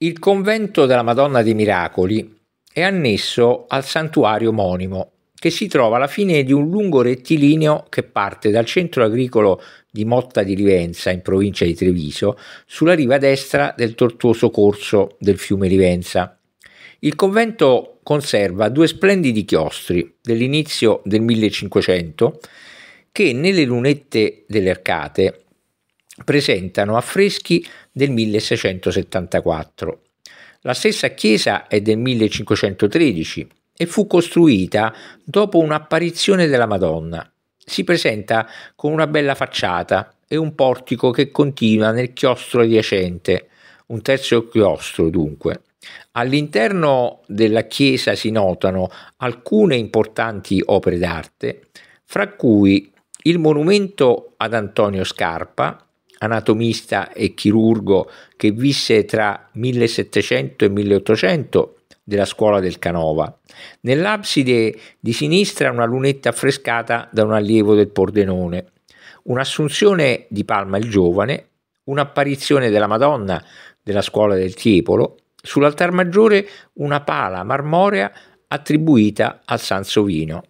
Il convento della Madonna dei Miracoli è annesso al santuario omonimo, che si trova alla fine di un lungo rettilineo che parte dal centro agricolo di Motta di Livenza, in provincia di Treviso, sulla riva destra del tortuoso corso del fiume Livenza. Il convento conserva due splendidi chiostri dell'inizio del 1500 che nelle lunette delle arcate presentano affreschi del 1674. La stessa chiesa è del 1513 e fu costruita dopo un'apparizione della Madonna. Si presenta con una bella facciata e un portico che continua nel chiostro adiacente, un terzo chiostro dunque. All'interno della chiesa si notano alcune importanti opere d'arte, fra cui il monumento ad Antonio Scarpa, anatomista e chirurgo che visse tra 1700 e 1800 della scuola del Canova. Nell'abside di sinistra una lunetta affrescata da un allievo del Pordenone, un'assunzione di Palma il Giovane, un'apparizione della Madonna della scuola del Tiepolo, sull'altar maggiore una pala marmorea attribuita al Sansovino.